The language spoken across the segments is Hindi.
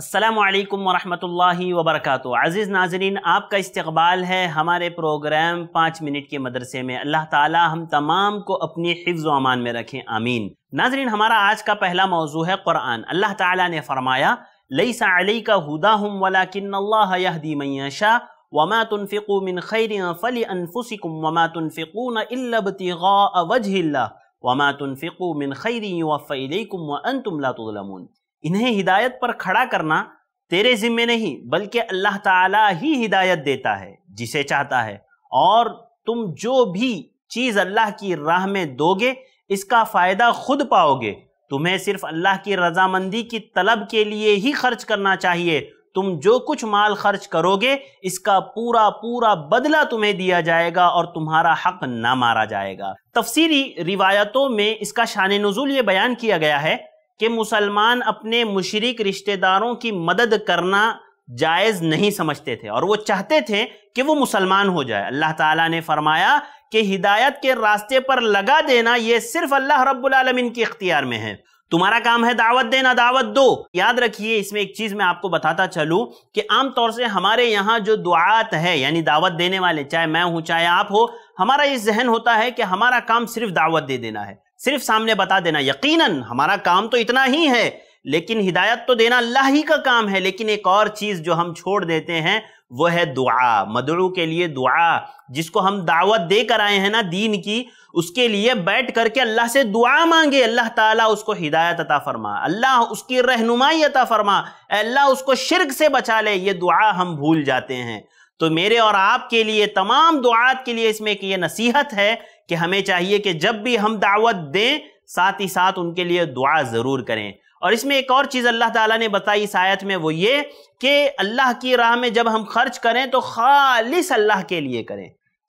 असलकम वरहमल वबरक अज़ीज़ नाजरीन आपका इस्तबाल है हमारे प्रोग्राम पाँच मिनट के मदरसे में अल्लाह ताला हम तमाम को अपनी हिफ्ज़ अमान में रखें आमीन नाजरीन हमारा आज का पहला मौजू है क़ुरान अल्लाह ताला ने फरमाया लई साली का हुदा हम वला किन्दी मैशा वमा तनफ़िकू मिन खैर फ़ली अनफुसिकुम वमा तनफ़िकून इल्लबतिगा वजह वमा तनफ़िकू मिन खैरी वफ़ इलैकुम व ला तुज़लमून इन्हें हिदायत पर खड़ा करना तेरे जिम्मे नहीं बल्कि अल्लाह ताला ही हिदायत देता है जिसे चाहता है और तुम जो भी चीज़ अल्लाह की राह में दोगे इसका फ़ायदा खुद पाओगे तुम्हें सिर्फ अल्लाह की रजामंदी की तलब के लिए ही खर्च करना चाहिए तुम जो कुछ माल खर्च करोगे इसका पूरा पूरा बदला तुम्हें दिया जाएगा और तुम्हारा हक ना मारा जाएगा तफसीरी रिवायतों में इसका शान नजूल ये बयान किया गया है कि मुसलमान अपने मुशरक रिश्तेदारों की मदद करना जायज़ नहीं समझते थे और वो चाहते थे कि वो मुसलमान हो जाए अल्लाह ताला ने फरमाया कि हिदायत के रास्ते पर लगा देना ये सिर्फ अल्लाह रब्बुल रबालमीन के इख्तियार में है तुम्हारा काम है दावत देना दावत दो याद रखिए इसमें एक चीज़ मैं आपको बताता चलूं कि आमतौर से हमारे यहाँ जो दुआत है यानी दावत देने वाले चाहे मैं हूं चाहे आप हो हमारा ये जहन होता है कि हमारा काम सिर्फ दावत दे देना है सिर्फ सामने बता देना यकीनन हमारा काम तो इतना ही है लेकिन हिदायत तो देना अल्लाह ही का काम है लेकिन एक और चीज़ जो हम छोड़ देते हैं वह है दुआ मदड़ू के लिए दुआ जिसको हम दावत दे कर आए हैं ना दीन की उसके लिए बैठ करके अल्लाह से दुआ मांगे अल्लाह ताला उसको हिदायत अता फरमा अल्लाह उसकी रहनुमाई अता फरमा अल्लाह उसको शिरक से बचा ले ये दुआ हम भूल जाते हैं तो मेरे और आपके लिए तमाम दुआत के लिए इसमें एक ये नसीहत है कि हमें चाहिए कि जब भी हम दावत दें साथ ही साथ उनके लिए दुआ ज़रूर करें और इसमें एक और चीज़ अल्लाह ताला ने बताई इस आयत में वो ये कि अल्लाह की राह में जब हम खर्च करें तो खालिस अल्लाह के लिए करें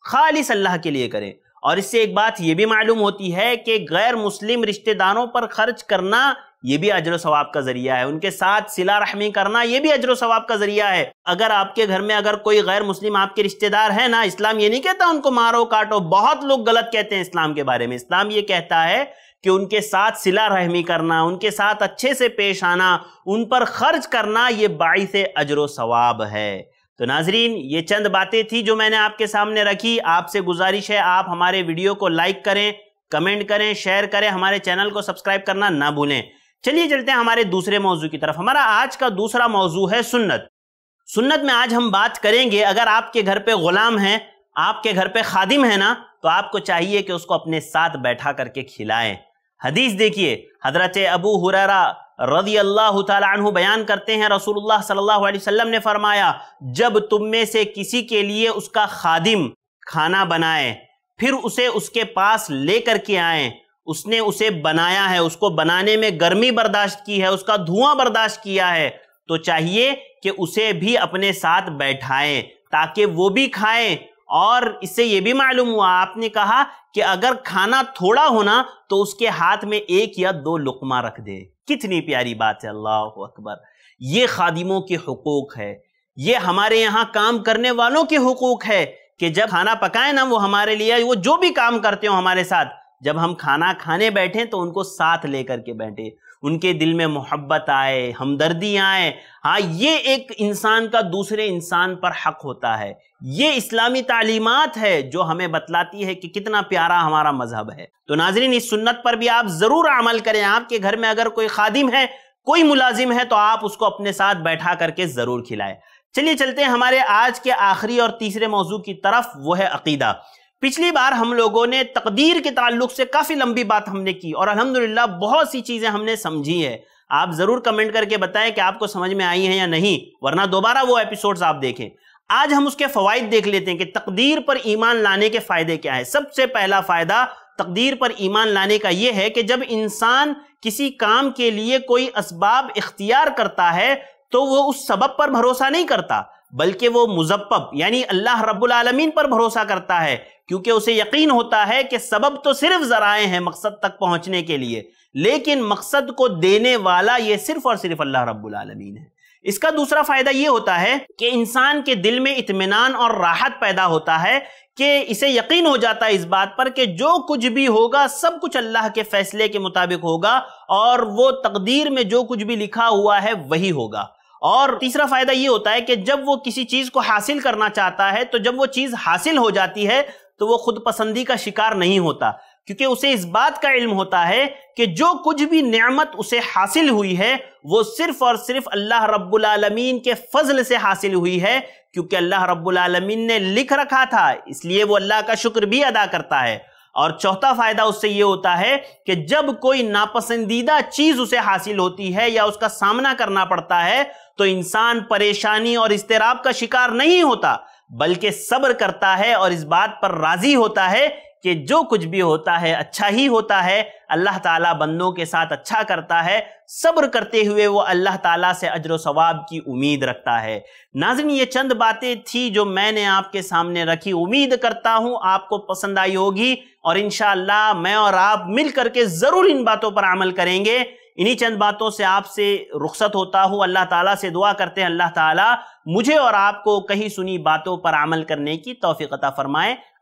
खालिस अल्लाह के लिए करें और इससे एक बात यह भी मालूम होती है कि गैर मुस्लिम रिश्तेदारों पर खर्च करना ये भी अजर सवाब का जरिया है उनके साथ सिला रहमी करना ये भी अजर सवाब का जरिया है अगर आपके घर में अगर कोई गैर मुस्लिम आपके रिश्तेदार है ना इस्लाम ये नहीं कहता उनको मारो काटो बहुत लोग गलत कहते हैं इस्लाम के बारे में इस्लाम ये कहता है कि उनके साथ सिला रहमी करना उनके साथ अच्छे से पेश आना उन पर खर्च करना ये बाईस अजर सवाब है तो नाजरीन ये चंद बातें थी जो मैंने आपके सामने रखी आपसे गुजारिश है आप हमारे वीडियो को लाइक करें कमेंट करें शेयर करें हमारे चैनल को सब्सक्राइब करना ना भूलें चलिए चलते हैं हमारे दूसरे मौजू की तरफ हमारा आज का दूसरा मौजू है सुन्नत सुन्नत में आज हम बात करेंगे अगर आपके घर पे गुलाम है आपके घर पे खादिम है ना तो आपको चाहिए कि उसको अपने साथ बैठा करके खिलाएं हदीस देखिए हजरत अबू हुररा रदी अल्लाह तु बयान करते हैं रसूलुल्लाह सल्लल्लाहु अलैहि ने फरमाया जब तुम में से किसी के लिए उसका खादिम खाना बनाए फिर उसे उसके पास ले करके आए उसने उसे बनाया है उसको बनाने में गर्मी बर्दाश्त की है उसका धुआं बर्दाश्त किया है तो चाहिए कि उसे भी अपने साथ बैठाएं ताकि वो भी खाएं और इससे यह भी मालूम हुआ आपने कहा कि अगर खाना थोड़ा होना तो उसके हाथ में एक या दो लुकमा रख दे कितनी प्यारी बात है अल्लाह अकबर ये खादिमों के हकूक है ये हमारे यहाँ काम करने वालों के हकूक है कि जब खाना पकाए ना वो हमारे लिए वो जो भी काम करते हो हमारे साथ जब हम खाना खाने बैठे तो उनको साथ लेकर के बैठे उनके दिल में मोहब्बत आए हमदर्दी आए हाँ ये एक इंसान का दूसरे इंसान पर हक होता है ये इस्लामी तालीमत है जो हमें बतलाती है कि कितना प्यारा हमारा मजहब है तो नाजरीन इस सुन्नत पर भी आप ज़रूर अमल करें आपके घर में अगर कोई खादिम है कोई मुलाजिम है तो आप उसको अपने साथ बैठा करके ज़रूर खिलाएं चलिए चलते हैं हमारे आज के आखिरी और तीसरे मौजू की तरफ वो है अकीदा पिछली बार हम लोगों ने तकदीर के ताल्लुक से काफ़ी लंबी बात हमने की और अल्हम्दुलिल्लाह बहुत सी चीज़ें हमने समझी है आप ज़रूर कमेंट करके बताएं कि आपको समझ में आई है या नहीं वरना दोबारा वो एपिसोड्स आप देखें आज हम उसके फ़वाद देख लेते हैं कि तकदीर पर ईमान लाने के फ़ायदे क्या है सबसे पहला फ़ायदा तकदीर पर ईमान लाने का यह है कि जब इंसान किसी काम के लिए कोई इसबाब इख्तियार करता है तो वो उस सबब पर भरोसा नहीं करता बल्कि वो मुजप्प यानी अल्लाह रब्बुल आलमीन पर भरोसा करता है क्योंकि उसे यकीन होता है कि सबब तो सिर्फ जराए हैं मकसद तक पहुंचने के लिए लेकिन मकसद को देने वाला ये सिर्फ और सिर्फ अल्लाह रब्बुल आलमीन है इसका दूसरा फायदा ये होता है कि इंसान के दिल में इतमान और राहत पैदा होता है कि इसे यकीन हो जाता है इस बात पर कि जो कुछ भी होगा सब कुछ अल्लाह के फैसले के मुताबिक होगा और वो तकदीर में जो कुछ भी लिखा हुआ है वही होगा और तीसरा फायदा ये होता है कि जब वो किसी चीज को हासिल करना चाहता है तो जब वो चीज हासिल हो जाती है तो वो खुद पसंदी का शिकार नहीं होता क्योंकि उसे इस बात का इल्म होता है कि जो कुछ भी नियामत उसे हासिल हुई है वो सिर्फ और सिर्फ अल्लाह रब्बुल आलमीन के फजल से हासिल हुई है क्योंकि अल्लाह रब्बुल आलमीन ने लिख रखा था इसलिए वो अल्लाह का शुक्र भी अदा करता है और चौथा फायदा उससे ये होता है कि जब कोई नापसंदीदा चीज उसे हासिल होती है या उसका सामना करना पड़ता है तो इंसान परेशानी और इस्तेराब का शिकार नहीं होता बल्कि सब्र करता है और इस बात पर राजी होता है कि जो कुछ भी होता है अच्छा ही होता है अल्लाह ताला बंदों के साथ अच्छा करता है सब्र करते हुए वो अल्लाह ताला से अजर सवाब की उम्मीद रखता है नाजन ये चंद बातें थी जो मैंने आपके सामने रखी उम्मीद करता हूँ आपको पसंद आई होगी और इन मैं और आप मिल करके ज़रूर इन बातों पर अमल करेंगे इन्हीं चंद बातों से आपसे रुख्सत होता हूँ अल्लाह ताला से दुआ करते हैं अल्लाह ताला मुझे और आपको कहीं सुनी बातों पर अमल करने की तोफ़ीकता फ़रमाए